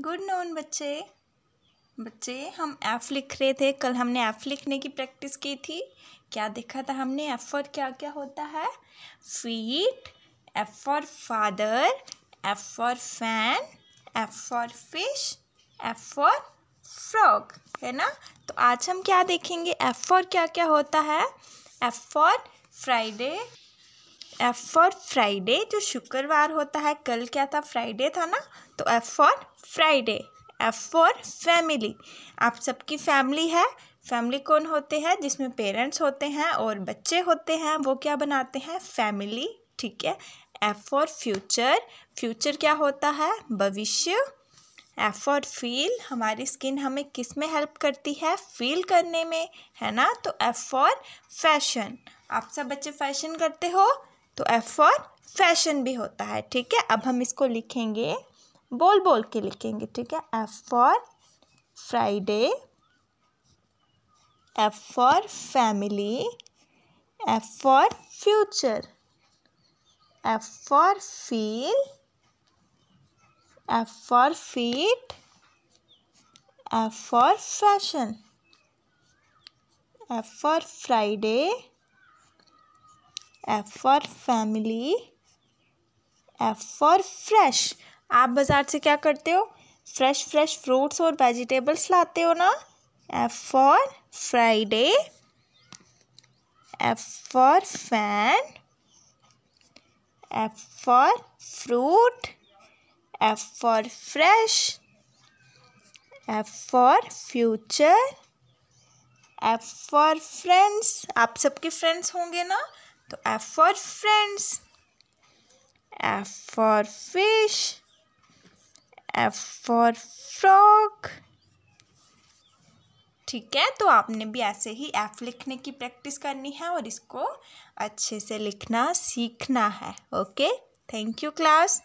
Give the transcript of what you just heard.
good noon बच्चे बच्चे हम एफ लिख रहे थे कल हमने एफ लिखने की प्रैक्टिस की थी क्या देखा था हमने एफ फॉर क्या क्या होता है feet F for father F for fan F for fish F for frog है ना तो आज हम क्या देखेंगे एफ फॉर क्या क्या होता है F for Friday F for Friday जो शुक्रवार होता है कल क्या था फ्राइडे था ना तो F for Friday F for family आप सबकी फैमिली है फैमिली कौन होते हैं जिसमें पेरेंट्स होते हैं और बच्चे होते हैं वो क्या बनाते हैं फैमिली ठीक है एफ फॉर फ्यूचर फ्यूचर क्या होता है भविष्य एफ फॉर फील हमारी स्किन हमें किस में हेल्प करती है फील करने में है ना तो एफ फॉर फैशन आप सब बच्चे फैशन करते हो तो एफ फॉर फैशन भी होता है ठीक है अब हम इसको लिखेंगे बोल बोल के लिखेंगे ठीक है F for Friday F for family F for future F for feel F for feet F for fashion F for Friday F for family F for fresh आप बाज़ार से क्या करते हो फ्रेश फ्रेश फ्रूट्स और वेजिटेबल्स लाते हो ना F for Friday F for fan F for fruit F for fresh F for future F for friends आप सबके फ्रेंड्स होंगे ना तो F for friends F for fish F for frock ठीक है तो आपने भी ऐसे ही एफ लिखने की प्रैक्टिस करनी है और इसको अच्छे से लिखना सीखना है ओके थैंक यू क्लास